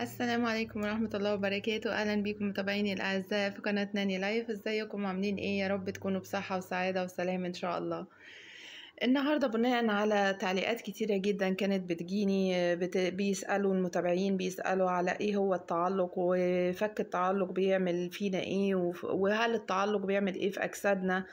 السلام عليكم ورحمة الله وبركاته أهلا بيكم متابعيني الأعزاء في قناة ناني لايف ازيكم عاملين ايه يا رب تكونوا بصحة وسعادة وسلام ان شاء الله النهاردة بناء على تعليقات كتيرة جدا كانت بتجيني بت... بيسألوا المتابعين بيسألوا على ايه هو التعلق وفك التعلق بيعمل فينا ايه وهل التعلق بيعمل ايه في أجسادنا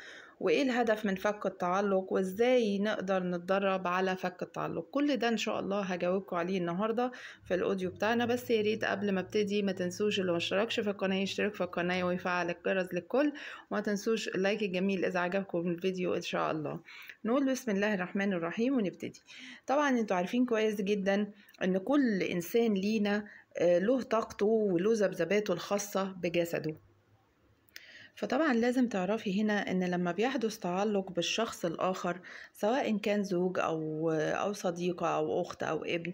وايه الهدف من فك التعلق وازاي نقدر نتدرب على فك التعلق كل ده ان شاء الله هجاوبكم عليه النهارده في الاوديو بتاعنا بس يا ريت قبل ما ابتدي ما تنسوش اللي مشتركش في القناه يشترك في القناه ويفعل الجرس للكل وما تنسوش اللايك الجميل اذا عجبكم الفيديو ان شاء الله نقول بسم الله الرحمن الرحيم ونبتدي طبعا انتوا عارفين كويس جدا ان كل انسان لينا آه، له طاقته وله ذبذباته الخاصه بجسده فطبعا لازم تعرفي هنا ان لما بيحدث تعلق بالشخص الاخر سواء كان زوج او او صديقه او اخت او ابن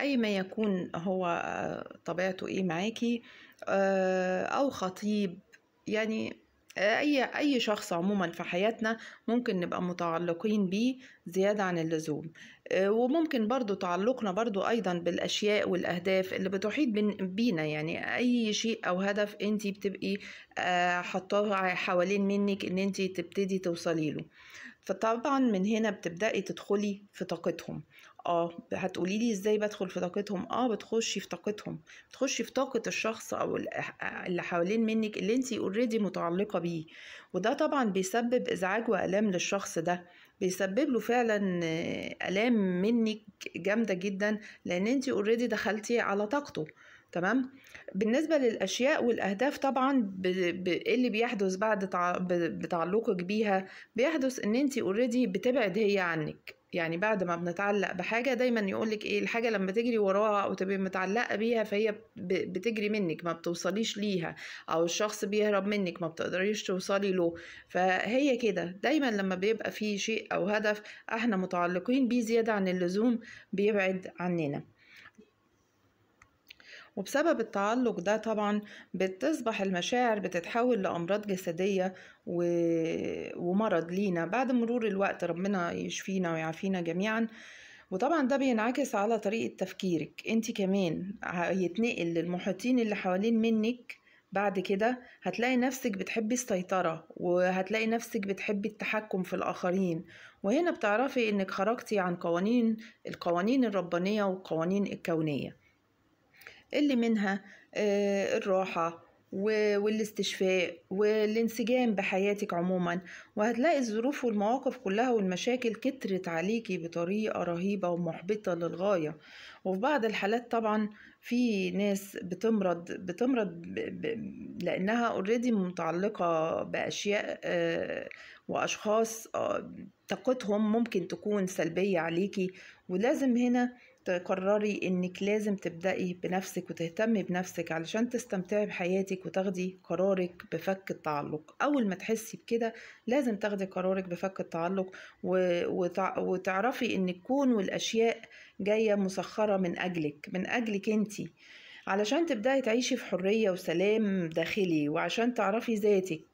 اي ما يكون هو آه، طبيعته ايه معاكي آه، او خطيب يعني آه، اي اي شخص عموما في حياتنا ممكن نبقى متعلقين بيه زياده عن اللزوم آه، وممكن برضو تعلقنا برضو أيضا بالأشياء والأهداف اللي بتحيط بينا يعني أي شيء أو هدف أنت بتبقي آه، حطاه حوالين منك أن أنت تبتدي توصلي له فطبعا من هنا بتبدأي تدخلي في طاقتهم اه هتقولي لي ازاي بدخل في طاقتهم اه بتخشي في طاقتهم بتخشي في طاقه الشخص او اللي حوالين منك اللي انت اوريدي متعلقه بيه وده طبعا بيسبب ازعاج والام للشخص ده بيسبب له فعلا الام منك جامده جدا لان انت اوريدي دخلتي على طاقته تمام بالنسبه للاشياء والاهداف طبعا ب... ب... اللي بيحدث بعد تع... ب... بتعلقك بيها بيحدث ان انت اوريدي بتبعد هي عنك يعني بعد ما بنتعلق بحاجة دايما يقولك ايه الحاجة لما تجري وراها او تبقي متعلقة بيها فهي بتجري منك ما بتوصليش ليها او الشخص بيهرب منك ما بتقدريش توصلي له فهي كده دايما لما بيبقى في شيء او هدف احنا متعلقين بيه زيادة عن اللزوم بيبعد عننا وبسبب التعلق ده طبعا بتصبح المشاعر بتتحول لأمراض جسدية و... ومرض لينا بعد مرور الوقت ربنا يشفينا ويعافينا جميعا وطبعا ده بينعكس على طريقة تفكيرك انت كمان هيتنقل للمحيطين اللي حوالين منك بعد كده هتلاقي نفسك بتحبي السيطرة وهتلاقي نفسك بتحبي التحكم في الآخرين وهنا بتعرفي إنك خرجتي عن قوانين القوانين الربانية والقوانين الكونية اللي منها آه، الراحة والاستشفاء والانسجام بحياتك عموما وهتلاقي الظروف والمواقف كلها والمشاكل كترت عليكي بطريقة رهيبة ومحبطة للغاية وفي بعض الحالات طبعا في ناس بتمرض بتمرض ب... ب... لأنها اوريدي متعلقة بأشياء آه، وأشخاص آه، طاقتهم ممكن تكون سلبية عليكي ولازم هنا تقرري انك لازم تبدأي بنفسك وتهتمي بنفسك علشان تستمتعي بحياتك وتاخدي قرارك بفك التعلق اول ما تحسي بكده لازم تاخدي قرارك بفك التعلق وتعرفي ان الكون والاشياء جاية مسخرة من اجلك من اجلك انتي علشان تبدأي تعيشي في حرية وسلام داخلي وعشان تعرفي ذاتك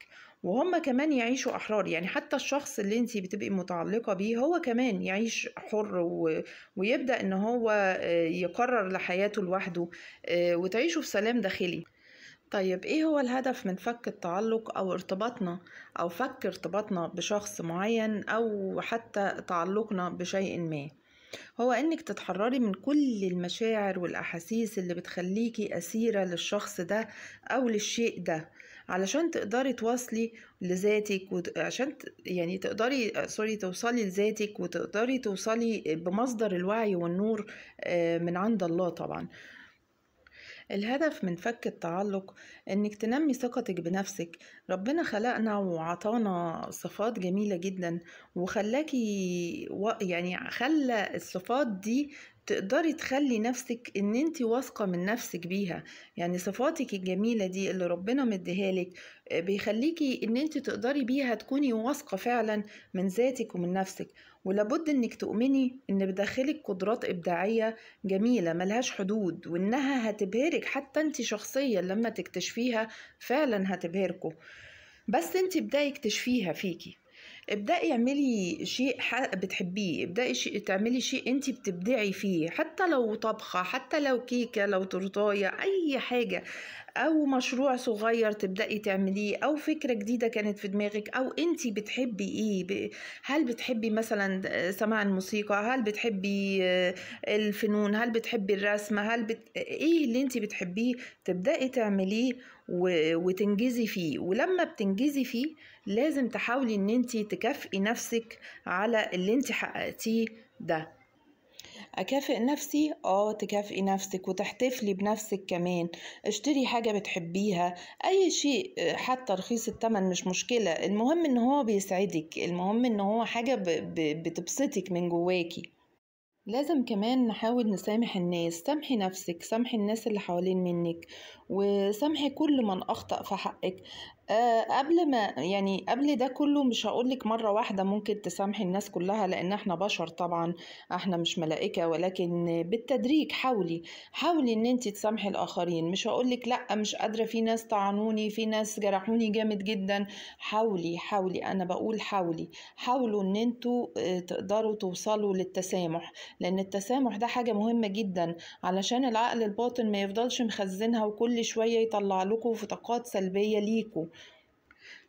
وهم كمان يعيشوا أحرار يعني حتى الشخص اللي انت بتبقي متعلقة بيه هو كمان يعيش حر و... ويبدأ ان هو آه، يقرر لحياته لوحده آه، وتعيشوا في سلام داخلي طيب ايه هو الهدف من فك التعلق او ارتباطنا او فك ارتباطنا بشخص معين او حتى تعلقنا بشيء ما هو انك تتحرري من كل المشاعر والاحاسيس اللي بتخليكي اسيره للشخص ده او للشيء ده علشان تقدري تواصلي لذاتك وعشان يعني تقدري سوري توصلي لذاتك وتقدري توصلي بمصدر الوعي والنور آه، من عند الله طبعا الهدف من فك التعلق انك تنمي ثقتك بنفسك ربنا خلقنا وعطانا صفات جميلة جدا وخلاكي و... يعني خلى الصفات دي تقدري تخلي نفسك ان انت واثقه من نفسك بيها يعني صفاتك الجميله دي اللي ربنا مديها لك بيخليكي ان انت تقدري بيها تكوني واثقه فعلا من ذاتك ومن نفسك ولابد انك تؤمني ان بداخلك قدرات ابداعيه جميله ملهاش حدود وانها هتبهرك حتى انت شخصيا لما تكتشفيها فعلا هتبهركوا بس انت ابداي اكتشفيها فيكي ابدأي اعملي شيء بتحبيه ابدأي شيء تعملي شيء انت بتبدعي فيه حتى لو طبخة حتى لو كيكة لو تورتاية اي حاجة او مشروع صغير تبداي تعمليه او فكره جديده كانت في دماغك او انت بتحبي ايه هل بتحبي مثلا سماع الموسيقى هل بتحبي آه، الفنون هل بتحبي الرسم هل بت... ايه اللي انت بتحبيه تبداي تعمليه و... وتنجزي فيه ولما بتنجزي فيه لازم تحاولي ان انت تكافئي نفسك على اللي انت حققتيه ده أكافئ نفسي؟ آه تكافئي نفسك وتحتفلي بنفسك كمان اشتري حاجة بتحبيها أي شيء حتى رخيص التمن مش مشكلة المهم إن هو بيسعدك المهم إن هو حاجة بتبسطك من جواكي لازم كمان نحاول نسامح الناس سامحي نفسك سامحي الناس اللي حوالين منك وسامحي كل من أخطأ في حقك آه، قبل ما يعني قبل ده كله مش هقولك مرة واحدة ممكن تسامحي الناس كلها لأن احنا بشر طبعا احنا مش ملائكة ولكن بالتدريج حاولي حاولي ان انت تسامحي الآخرين مش هقولك لأ مش قادرة في ناس طعنوني في ناس جرحوني جامد جدا حاولي حاولي أنا بقول حاولي حاولوا ان انتوا آه، تقدروا توصلوا للتسامح لأن التسامح ده حاجة مهمة جدا علشان العقل الباطن ما يفضلش مخزنها وكل شوية يطلع لكم في طاقات سلبية ليكم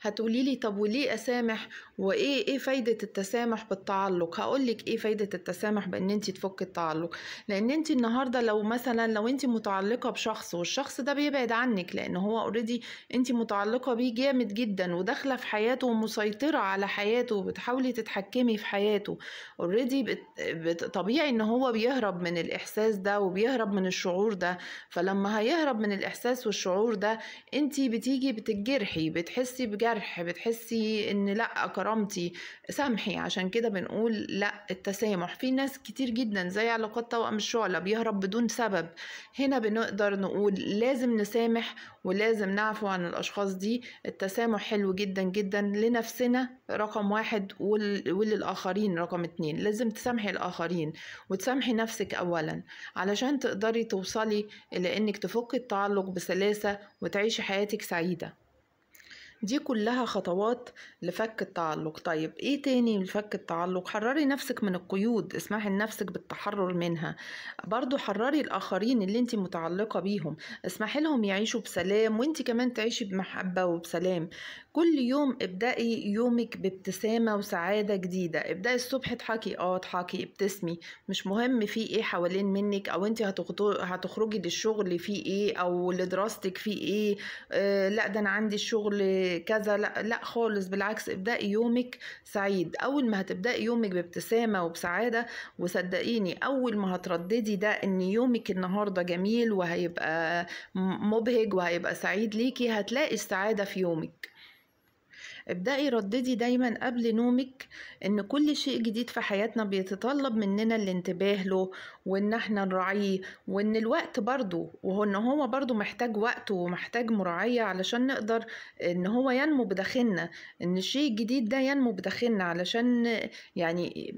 هتقولي لي طب وليه اسامح وايه ايه فايده التسامح بالتعلق هقول لك ايه فايده التسامح بان انت تفك التعلق لان انت النهارده لو مثلا لو انت متعلقه بشخص والشخص ده بيبعد عنك لان هو اوريدي انت متعلقه بيه جامد جدا وداخله في حياته ومسيطره على حياته وبتحاولي تتحكمي في حياته اوريدي بت... طبيعي ان هو بيهرب من الاحساس ده وبيهرب من الشعور ده فلما هيهرب من الاحساس والشعور ده انت بتيجي بتتجرحي بتحسي بجد جرح بتحسي ان لا كرامتي سامحي عشان كده بنقول لا التسامح في ناس كتير جدا زي علاقات توأم الشعلة بيهرب بدون سبب هنا بنقدر نقول لازم نسامح ولازم نعفو عن الأشخاص دي التسامح حلو جدا جدا لنفسنا رقم واحد وللآخرين رقم اتنين لازم تسامحي الآخرين وتسامحي نفسك أولا علشان تقدري توصلي لأنك تفكي التعلق بسلاسة وتعيشي حياتك سعيدة دي كلها خطوات لفك التعلق طيب ايه تاني لفك التعلق حرري نفسك من القيود اسمحي لنفسك بالتحرر منها برضو حرري الاخرين اللي انت متعلقة بيهم اسمحي لهم يعيشوا بسلام وانت كمان تعيشي بمحبة وبسلام كل يوم ابدأي يومك بابتسامة وسعادة جديدة ابدأي الصبح اضحكي اه اضحكي ابتسمي مش مهم في ايه حوالين منك او انت هتخرجي للشغل في ايه او لدراستك في ايه آه لا ده انا عندي الشغل كذا لا لا خالص بالعكس ابدأي يومك سعيد اول ما هتبدأي يومك بابتسامة وبسعادة وصدقيني اول ما هترددي ده ان يومك النهاردة جميل وهيبقى مبهج وهيبقى سعيد ليكي هتلاقي السعادة في يومك ابدأي رددي دايما قبل نومك ان كل شيء جديد في حياتنا بيتطلب مننا الانتباه له وان احنا نراعيه وان الوقت برضو وان هو برضو محتاج وقت ومحتاج مراعية علشان نقدر ان هو ينمو بداخلنا ان الشيء الجديد ده ينمو بداخلنا علشان يعني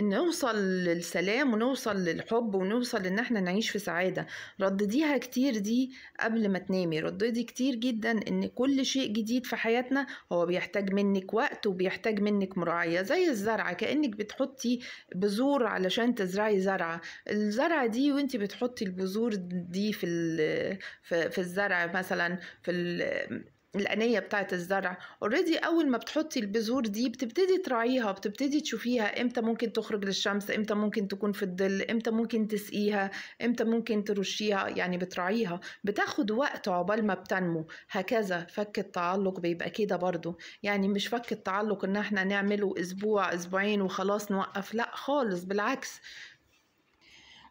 نوصل للسلام ونوصل للحب ونوصل ان احنا نعيش في سعادة ردديها كتير دي قبل ما تنامي رددي كتير جدا ان كل شيء جديد في حياتنا هو بيحتاج بيحتاج منك وقت وبيحتاج منك مراعية زي الزرعة كأنك بتحطي بذور علشان تزرعي زرعة الزرعة دي وانت بتحطي البذور دي في في الزرع مثلا في الأنية بتاعت الزرع اوريدي اول ما بتحطي البذور دي بتبتدي تراعيها بتبتدي تشوفيها امتى ممكن تخرج للشمس امتى ممكن تكون في الظل امتى ممكن تسقيها امتى ممكن ترشيها يعني بتراعيها بتاخد وقت عقبال ما بتنمو هكذا فك التعلق بيبقى كده برضو يعني مش فك التعلق ان احنا نعمله اسبوع اسبوعين وخلاص نوقف لا خالص بالعكس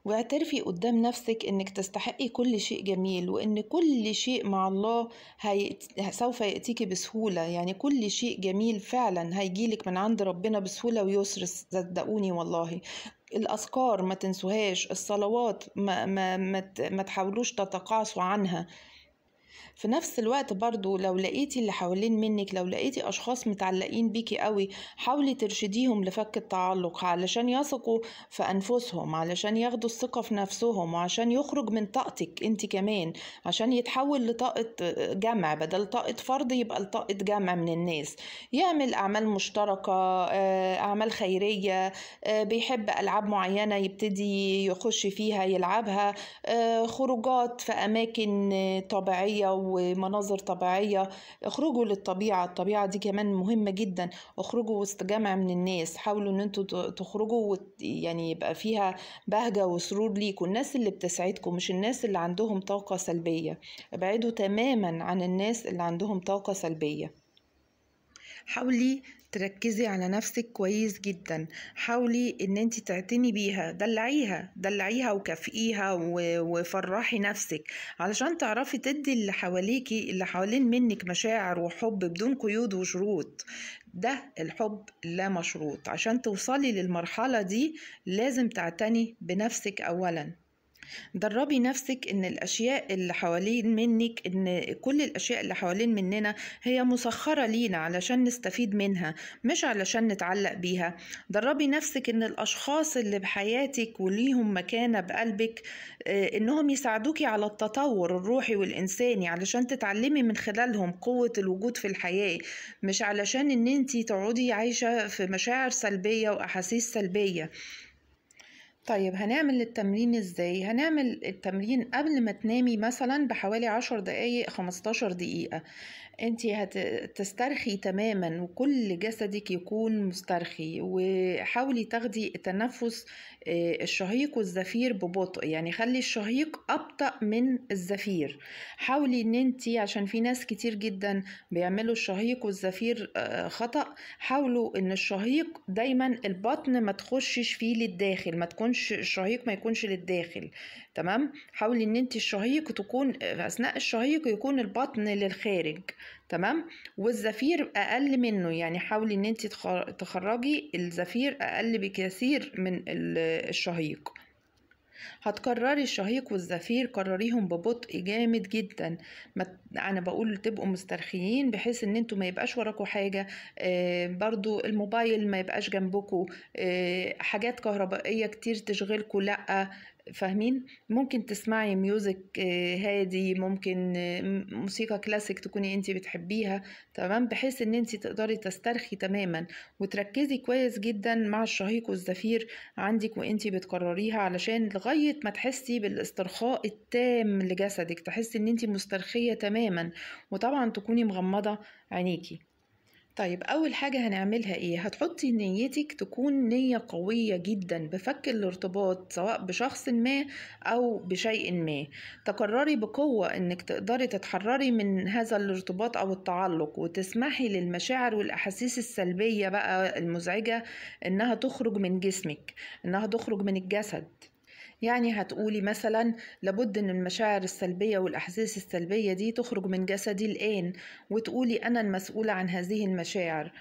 واعترفي قدام نفسك انك تستحقي كل شيء جميل وان كل شيء مع الله هي... سوف يأتيكي بسهولة يعني كل شيء جميل فعلا هيجيلك من عند ربنا بسهولة ويسر صدقوني والله الأذكار ما تنسوهاش الصلوات ما, ما, ما, تحاولوش تتقاعسوا عنها في نفس الوقت برضو لو لقيتي اللي حوالين منك لو لقيتي أشخاص متعلقين بيكي قوي حاولي ترشديهم لفك التعلق علشان يثقوا في أنفسهم علشان ياخدوا الثقة في نفسهم وعشان يخرج من طاقتك أنت كمان عشان يتحول لطاقة جمع بدل طاقة فرد يبقى لطاقة جمع من الناس يعمل أعمال مشتركة آه، أعمال خيرية آه، بيحب ألعاب معينة يبتدي يخش فيها يلعبها آه، خروجات في أماكن طبيعية طبيعية ومناظر طبيعية اخرجوا للطبيعة الطبيعة دي كمان مهمة جدا اخرجوا وسط جمع من الناس حاولوا ان انتوا تخرجوا وت... يعني يبقى فيها بهجة وسرور ليكوا الناس اللي بتسعدكم مش الناس اللي عندهم طاقة سلبية ابعدوا تماما عن الناس اللي عندهم طاقة سلبية حاولي تركزي على نفسك كويس جدا حاولي ان انت تعتني بيها دلعيها دلعيها وكافئيها وفرحي نفسك علشان تعرفي تدي اللي حواليكي اللي حوالين منك مشاعر وحب بدون قيود وشروط ده الحب لا مشروط عشان توصلي للمرحلة دي لازم تعتني بنفسك أولاً دربي نفسك ان الاشياء اللي حوالين منك ان كل الاشياء اللي حوالين مننا هي مسخره لينا علشان نستفيد منها مش علشان نتعلق بيها دربي نفسك ان الاشخاص اللي بحياتك وليهم مكانه بقلبك آه، انهم يساعدوكي على التطور الروحي والانساني علشان تتعلمي من خلالهم قوه الوجود في الحياه مش علشان ان انت تقعدي عايشه في مشاعر سلبيه واحاسيس سلبيه طيب هنعمل التمرين ازاي هنعمل التمرين قبل ما تنامي مثلا بحوالي عشر دقايق خمستاشر دقيقة انت هتسترخي تماما وكل جسدك يكون مسترخي وحاولي تاخدي التنفس آه، الشهيق والزفير ببطء يعني خلي الشهيق ابطا من الزفير حاولي ان انت عشان في ناس كتير جدا بيعملوا الشهيق والزفير آه، خطا حاولوا ان الشهيق دايما البطن ما تخشش فيه للداخل ما تكونش الشهيق ما يكونش للداخل تمام حاولي ان انت الشهيق تكون في اثناء الشهيق يكون البطن للخارج تمام والزفير اقل منه يعني حاولي ان انت تخرجي الزفير اقل بكثير من الشهيق هتكرري الشهيق والزفير كرريهم ببطء جامد جدا ما انا بقول تبقوا مسترخيين بحيث ان انتوا ما يبقاش وراكوا حاجه آه، برضو الموبايل ما يبقاش جنبكوا آه، حاجات كهربائيه كتير تشغلكوا لا فاهمين ممكن تسمعي ميوزك آه، هادي ممكن موسيقى كلاسيك تكوني انت بتحبيها تمام بحيث ان انت تقدري تسترخي تماما وتركزي كويس جدا مع الشهيق والزفير عندك وانت بتكرريها علشان لغايه لغايه ما تحسي بالاسترخاء التام لجسدك تحسي ان انت مسترخيه تماما وطبعا تكوني مغمضه عينيكي طيب اول حاجه هنعملها ايه هتحطي نيتك تكون نيه قويه جدا بفك الارتباط سواء بشخص ما او بشيء ما تقرري بقوه انك تقدري تتحرري من هذا الارتباط او التعلق وتسمحي للمشاعر والاحاسيس السلبيه بقى المزعجه انها تخرج من جسمك انها تخرج من الجسد يعني هتقولي مثلا لابد ان المشاعر السلبية والاحاسيس السلبية دي تخرج من جسدي الان وتقولي انا المسؤولة عن هذه المشاعر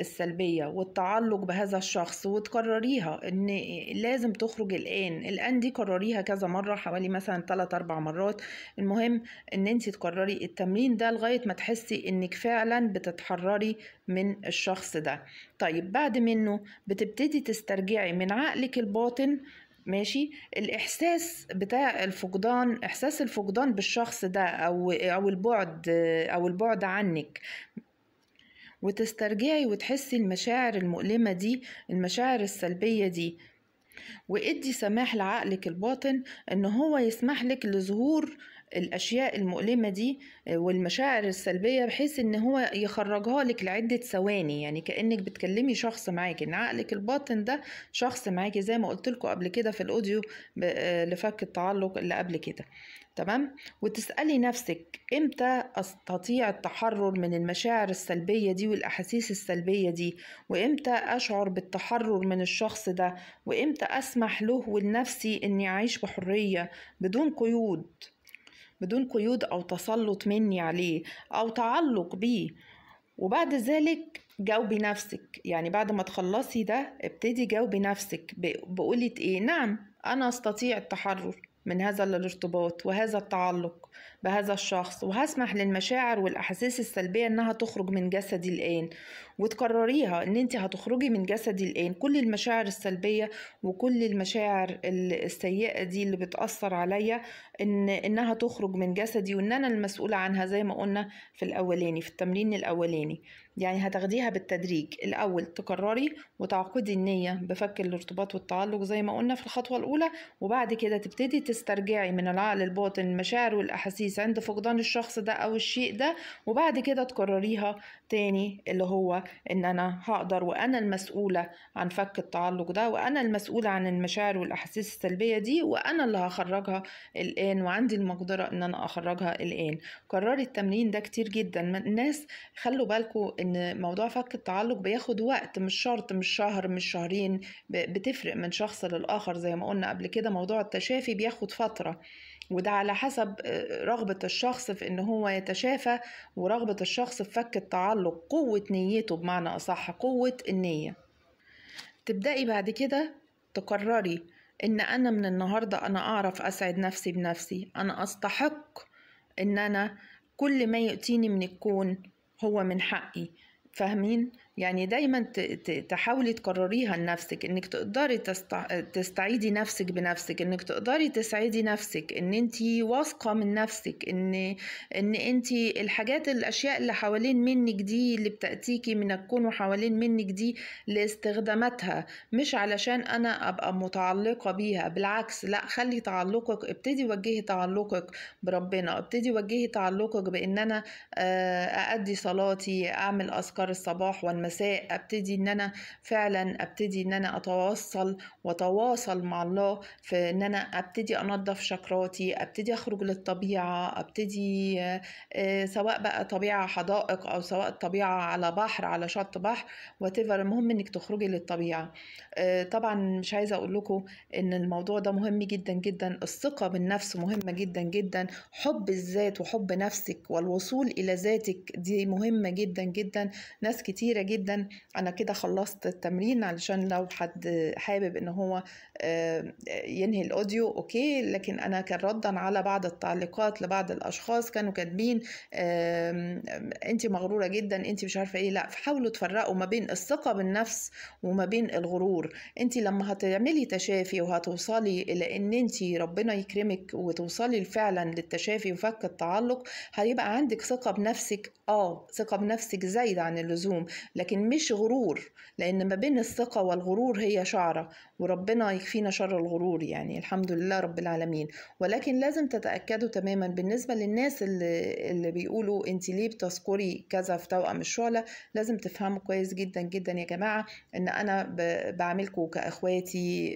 السلبية والتعلق بهذا الشخص وتكرريها ان لازم تخرج الان الان دي كرريها كذا مرة حوالي مثلا 3 اربع مرات المهم ان انت تكرري التمرين ده لغاية ما تحسي انك فعلا بتتحرري من الشخص ده طيب بعد منه بتبتدي تسترجعي من عقلك الباطن ماشي الاحساس بتاع الفقدان احساس الفقدان بالشخص ده او او البعد او البعد عنك وتسترجعي وتحسي المشاعر المؤلمه دي المشاعر السلبيه دي وادي سماح لعقلك الباطن ان هو يسمح لك لظهور الاشياء المؤلمه دي آه، والمشاعر السلبيه بحيث ان هو يخرجها لك لعده ثواني يعني كانك بتكلمي شخص معاكي ان عقلك الباطن ده شخص معاكي زي ما قلت لكم قبل كده في الاوديو آه، لفك التعلق اللي قبل كده تمام وتسالي نفسك امتى استطيع التحرر من المشاعر السلبيه دي والاحاسيس السلبيه دي وامتى اشعر بالتحرر من الشخص ده وامتى اسمح له ولنفسي اني اعيش بحريه بدون قيود بدون قيود أو تسلط مني عليه أو تعلق بيه وبعد ذلك جاوبي نفسك يعني بعد ما تخلصي ده ابتدي جاوبي نفسك بقولة ايه نعم أنا أستطيع التحرر من هذا الارتباط وهذا التعلق بهذا الشخص وهسمح للمشاعر والأحاسيس السلبية إنها تخرج من جسدي الآن وتكرريها إن أنت هتخرجي من جسدي الآن كل المشاعر السلبية وكل المشاعر السيئة دي اللي بتأثر عليا إن إنها تخرج من جسدي وإن أنا المسؤولة عنها زي ما قلنا في الأولاني في التمرين الأولاني يعني هتاخديها بالتدريج الأول تكرري وتعقدي النية بفك الارتباط والتعلق زي ما قلنا في الخطوة الأولى وبعد كده تبتدي تسترجعي من العقل الباطن المشاعر والأحاسيس التشخيص عند فقدان الشخص ده او الشيء ده وبعد كده تكرريها تاني اللي هو ان انا هقدر وانا المسؤوله عن فك التعلق ده وانا المسؤوله عن المشاعر والاحاسيس السلبيه دي وانا اللي هخرجها الان وعندي المقدره ان انا اخرجها الان كرري التمرين ده كتير جدا الناس خلوا بالكم ان موضوع فك التعلق بياخد وقت مش شرط مش شهر مش شهرين بتفرق من شخص للاخر زي ما قلنا قبل كده موضوع التشافي بياخد فتره وده على حسب آه، رغبة الشخص في إن هو يتشافى ورغبة الشخص في فك التعلق قوة نيته بمعنى أصح قوة النية تبدأي بعد كده تقرري إن أنا من النهاردة أنا أعرف أسعد نفسي بنفسي أنا أستحق إن أنا كل ما يأتيني من الكون هو من حقي فاهمين يعني دايما تحاولي تكرريها لنفسك انك تقدري تستعيدي نفسك بنفسك انك تقدري تسعدي نفسك ان انت واثقه من نفسك ان ان انت الحاجات الاشياء اللي حوالين منك دي اللي بتاتيكي من الكون وحوالين منك دي لاستخداماتها مش علشان انا ابقى متعلقه بيها بالعكس لا خلي تعلقك ابتدي وجهي تعلقك بربنا ابتدي وجهي تعلقك بان انا آه، اادي صلاتي اعمل اذكار الصباح والمساء مساء ابتدي ان انا فعلا ابتدي ان انا اتواصل واتواصل مع الله في ان انا ابتدي انظف شكراتي ابتدي اخرج للطبيعه ابتدي آه، آه، سواء بقى طبيعه حدائق او سواء الطبيعه على بحر على شط بحر واتيفر المهم انك تخرجي للطبيعه آه، طبعا مش عايزه اقول لكم ان الموضوع ده مهم جدا جدا الثقه بالنفس مهمه جدا جدا حب الذات وحب نفسك والوصول الى ذاتك دي مهمه جدا جدا ناس كتيره جدا جدا انا كده خلصت التمرين علشان لو حد حابب ان هو آه، ينهي الاوديو اوكي لكن انا كان ردا على بعض التعليقات لبعض الاشخاص كانوا كاتبين انت مغروره جدا انت مش عارفه ايه لا فحاولوا تفرقوا ما بين الثقه بالنفس وما بين الغرور انت لما هتعملي تشافي وهتوصلي الى ان انت ربنا يكرمك وتوصلي فعلا للتشافي وفك التعلق هيبقى عندك ثقه بنفسك اه ثقه بنفسك زايده عن اللزوم لكن مش غرور لان ما بين الثقه والغرور هي شعره وربنا فينا شر الغرور يعني الحمد لله رب العالمين ولكن لازم تتأكدوا تماما بالنسبة للناس اللي, اللي بيقولوا انت ليه بتذكري كذا في توأم الشعلة لازم تفهموا كويس جدا جدا يا جماعة ان انا بعملكم كأخواتي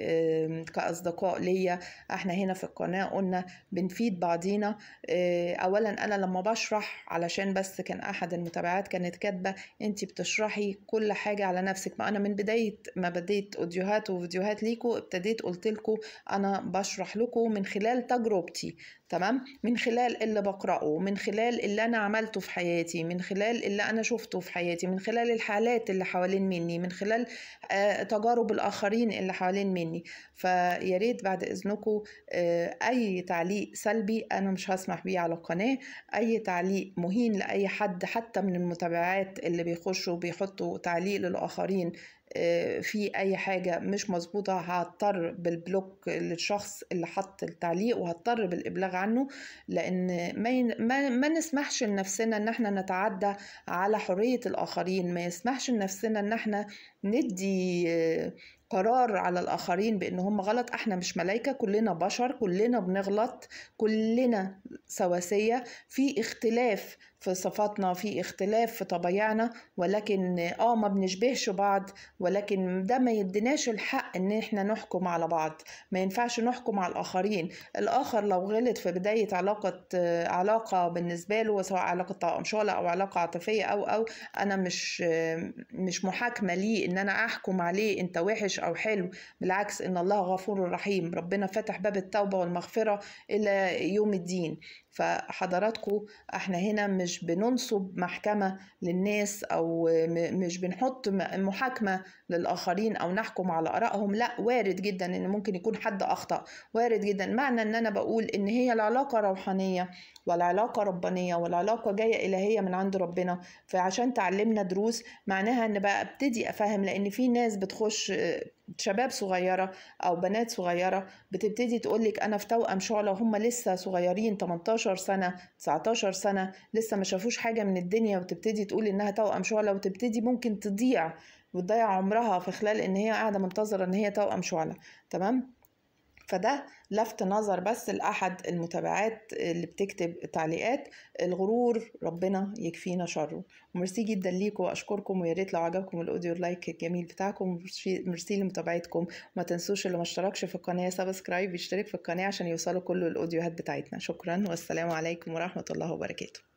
كأصدقاء ليا احنا هنا في القناة قلنا بنفيد بعضينا آه، اولا انا لما بشرح علشان بس كان احد المتابعات كانت كاتبة انت بتشرحي كل حاجة على نفسك ما انا من بداية ما بديت اوديوهات وفيديوهات ابتديت ابتديت قلت لكم انا بشرح لكم من خلال تجربتي تمام من خلال اللي بقراه من خلال اللي انا عملته في حياتي من خلال اللي انا شفته في حياتي من خلال الحالات اللي حوالين مني من خلال آه، تجارب الاخرين اللي حوالين مني فيا ريت بعد اذنكم آه، اي تعليق سلبي انا مش هسمح بيه على القناه اي تعليق مهين لاي حد حتى من المتابعات اللي بيخشوا بيحطوا تعليق للاخرين آه، في اي حاجه مش مظبوطه هضطر بالبلوك للشخص اللي حط التعليق وهضطر بالابلاغ عنه لان ما, ما نسمحش لنفسنا ان احنا نتعدى على حريه الاخرين ما يسمحش لنفسنا ان احنا ندي آه، قرار على الآخرين بإن هم غلط إحنا مش ملايكة كلنا بشر كلنا بنغلط كلنا سواسية في اختلاف في صفاتنا في اختلاف في طبيعنا ولكن آه ما بنشبهش بعض ولكن ده ما يديناش الحق إن إحنا نحكم على بعض ما ينفعش نحكم على الآخرين الآخر لو غلط في بداية علاقة آه، علاقة بالنسبة له سواء علاقة طقم شغل أو علاقة عاطفية أو أو أنا مش آه، مش محاكمة ليه ان انا احكم عليه انت وحش او حلو بالعكس ان الله غفور رحيم ربنا فتح باب التوبه والمغفره الى يوم الدين فحضراتكم احنا هنا مش بننصب محكمة للناس او مش بنحط محاكمة للآخرين او نحكم على آرائهم لا وارد جدا ان ممكن يكون حد أخطأ وارد جدا معنى ان انا بقول ان هي العلاقة روحانية والعلاقة ربانية والعلاقة جاية إلهية من عند ربنا فعشان تعلمنا دروس معناها ان بقى ابتدي افهم لان في ناس بتخش شباب صغيره او بنات صغيره بتبتدي تقولك انا في توأم شعله وهم لسه صغيرين 18 سنه 19 سنه لسه ما شافوش حاجه من الدنيا وتبتدي تقول انها توأم شعله وتبتدي ممكن تضيع وتضيع عمرها في خلال ان هي قاعده منتظره ان هي توأم شعله تمام فده لفت نظر بس لأحد المتابعات اللي بتكتب تعليقات الغرور ربنا يكفينا شره وميرسي جدا ليكم واشكركم ويا ريت لو عجبكم الاوديو لايك الجميل بتاعكم ميرسي لمتابعتكم وما تنسوش اللي ما اشتركش في القناه سبسكرايب يشترك في القناه عشان يوصلوا كل الاوديوهات بتاعتنا شكرا والسلام عليكم ورحمه الله وبركاته